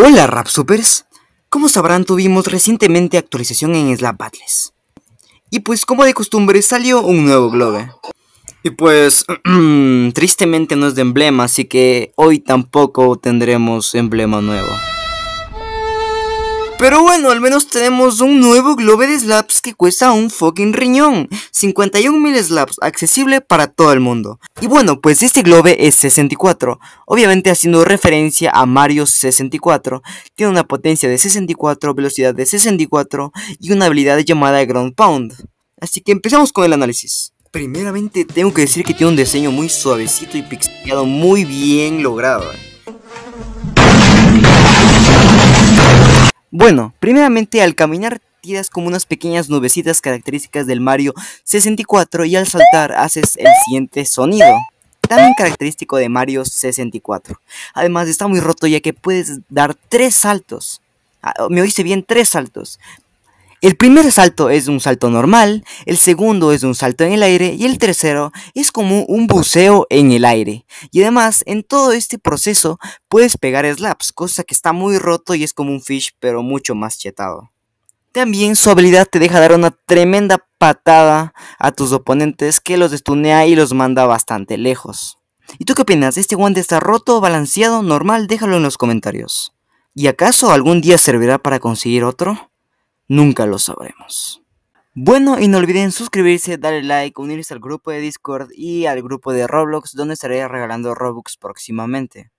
Hola Rapsupers, como sabrán tuvimos recientemente actualización en Slap Battles. Y pues como de costumbre salió un nuevo globe. Y pues tristemente no es de emblema, así que hoy tampoco tendremos emblema nuevo. Pero bueno, al menos tenemos un nuevo globe de slaps que cuesta un fucking riñón. 51.000 slaps, accesible para todo el mundo. Y bueno, pues este globe es 64, obviamente haciendo referencia a Mario 64. Tiene una potencia de 64, velocidad de 64 y una habilidad llamada Ground Pound. Así que empezamos con el análisis. Primeramente tengo que decir que tiene un diseño muy suavecito y pixelado muy bien logrado. Eh. Bueno, primeramente al caminar tiras como unas pequeñas nubecitas características del Mario 64 y al saltar haces el siguiente sonido también característico de Mario 64. Además está muy roto ya que puedes dar tres saltos. Ah, ¿Me oíste bien? Tres saltos. El primer salto es un salto normal, el segundo es un salto en el aire y el tercero es como un buceo en el aire. Y además, en todo este proceso puedes pegar slaps, cosa que está muy roto y es como un fish pero mucho más chetado. También su habilidad te deja dar una tremenda patada a tus oponentes que los destunea y los manda bastante lejos. ¿Y tú qué opinas? ¿Este guante está roto, balanceado, normal? Déjalo en los comentarios. ¿Y acaso algún día servirá para conseguir otro? nunca lo sabremos. Bueno, y no olviden suscribirse, darle like, unirse al grupo de Discord y al grupo de Roblox, donde estaré regalando Robux próximamente.